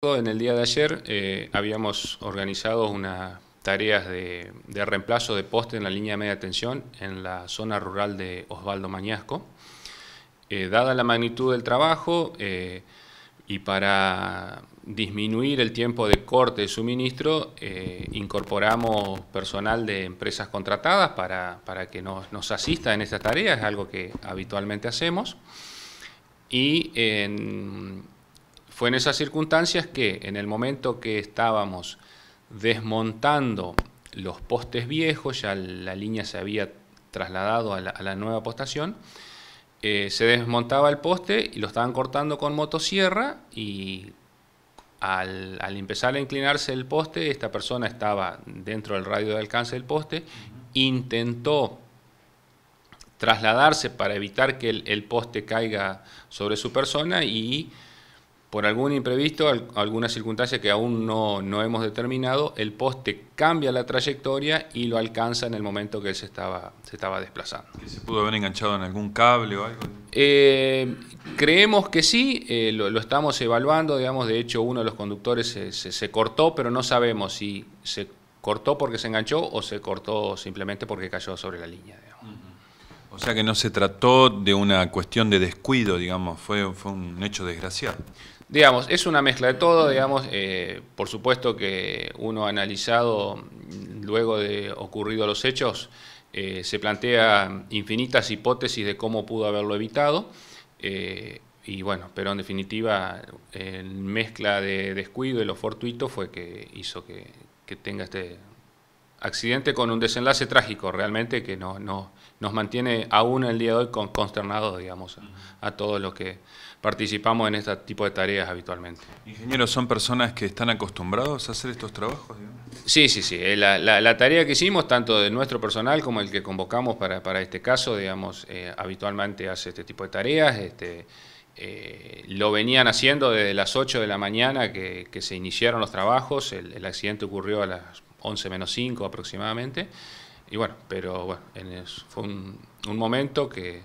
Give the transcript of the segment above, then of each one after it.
En el día de ayer eh, habíamos organizado unas tareas de, reemplazo de poste en la línea de media tensión en la zona rural de Osvaldo Mañasco. Eh, dada la magnitud del trabajo eh, y para disminuir el tiempo de corte de suministro, incorporamos personal de empresas contratadas para, que nos, nos asista en esta tarea, es algo que habitualmente hacemos. Y en fue en esas circunstancias que en el momento que estábamos desmontando los postes viejos, ya la línea se había trasladado a la, nueva postación, eh, se desmontaba el poste y lo estaban cortando con motosierra y al, empezar a inclinarse el poste, esta persona estaba dentro del radio de alcance del poste, intentó trasladarse para evitar que el, poste caiga sobre su persona y por algún imprevisto, alguna circunstancia que aún no, no, hemos determinado, el poste cambia la trayectoria y lo alcanza en el momento que él se estaba, se estaba desplazando. ¿Se pudo haber enganchado en algún cable o algo? Eh, creemos que sí, eh, lo, estamos evaluando, digamos, de hecho uno de los conductores se, cortó, pero no sabemos si se cortó porque se enganchó o se cortó simplemente porque cayó sobre la línea, O sea que no se trató de una cuestión de descuido, digamos, fue, fue un hecho desgraciado. Digamos, es una mezcla de todo, digamos, eh, por supuesto que uno ha analizado luego de ocurrido los hechos, eh, se plantea infinitas hipótesis de cómo pudo haberlo evitado, eh, y bueno, pero en definitiva, la mezcla de descuido y lo fortuito fue que hizo que, que tenga este accidente con un desenlace trágico realmente que no, nos mantiene aún el día de hoy consternados, digamos, a, todos los que participamos en este tipo de tareas habitualmente. Ingenieros, ¿son personas que están acostumbrados a hacer estos trabajos? Digamos? Sí, sí, sí. Eh, la, tarea que hicimos, tanto de nuestro personal como el que convocamos para, este caso, digamos, eh, habitualmente hace este tipo de tareas. Este, eh, lo venían haciendo desde las 8 de la mañana que, se iniciaron los trabajos. el accidente ocurrió a las 11 menos 5 aproximadamente. Y bueno, pero bueno, fue un, momento que,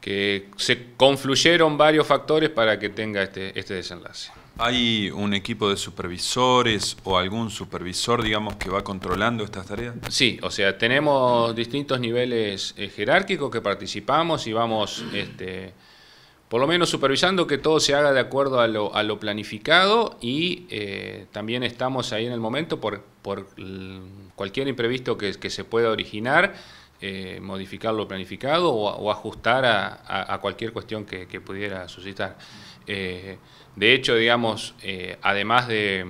que se confluyeron varios factores para que tenga este, este desenlace. ¿Hay un equipo de supervisores o algún supervisor, digamos, que va controlando estas tareas? Sí, o sea, tenemos distintos niveles eh, jerárquicos que participamos y vamos este, por lo menos supervisando que todo se haga de acuerdo a lo, planificado y eh, también estamos ahí en el momento por, cualquier imprevisto que, se pueda originar, eh, modificar lo planificado o, ajustar a, cualquier cuestión que, pudiera suscitar. Eh, de hecho, digamos, además de,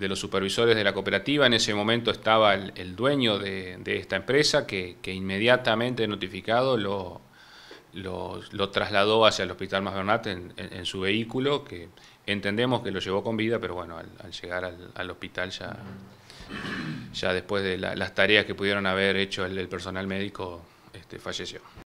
los supervisores de la cooperativa, en ese momento estaba el, dueño de, esta empresa que, que inmediatamente notificado lo lo, trasladó hacia el Hospital Más en, su vehículo, que entendemos que lo llevó con vida, pero bueno, al, llegar al, hospital ya, ya después de las tareas que pudieron haber hecho el, personal médico, este, falleció.